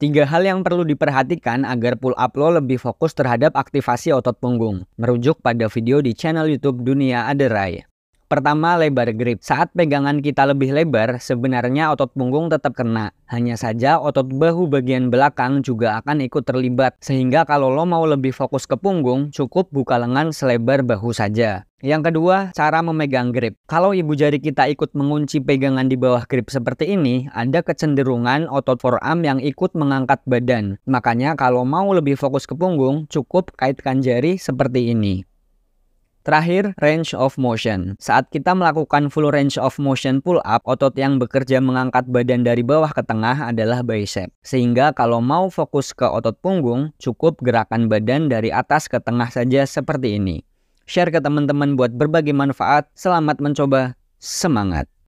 Tiga hal yang perlu diperhatikan agar pull up lo lebih fokus terhadap aktivasi otot punggung, merujuk pada video di channel YouTube Dunia Aderai. Pertama, lebar grip. Saat pegangan kita lebih lebar, sebenarnya otot punggung tetap kena. Hanya saja otot bahu bagian belakang juga akan ikut terlibat. Sehingga kalau lo mau lebih fokus ke punggung, cukup buka lengan selebar bahu saja. Yang kedua, cara memegang grip. Kalau ibu jari kita ikut mengunci pegangan di bawah grip seperti ini, ada kecenderungan otot forearm yang ikut mengangkat badan. Makanya kalau mau lebih fokus ke punggung, cukup kaitkan jari seperti ini. Terakhir, range of motion. Saat kita melakukan full range of motion pull up, otot yang bekerja mengangkat badan dari bawah ke tengah adalah bicep. Sehingga kalau mau fokus ke otot punggung, cukup gerakan badan dari atas ke tengah saja seperti ini share ke teman-teman buat berbagi manfaat. Selamat mencoba, semangat!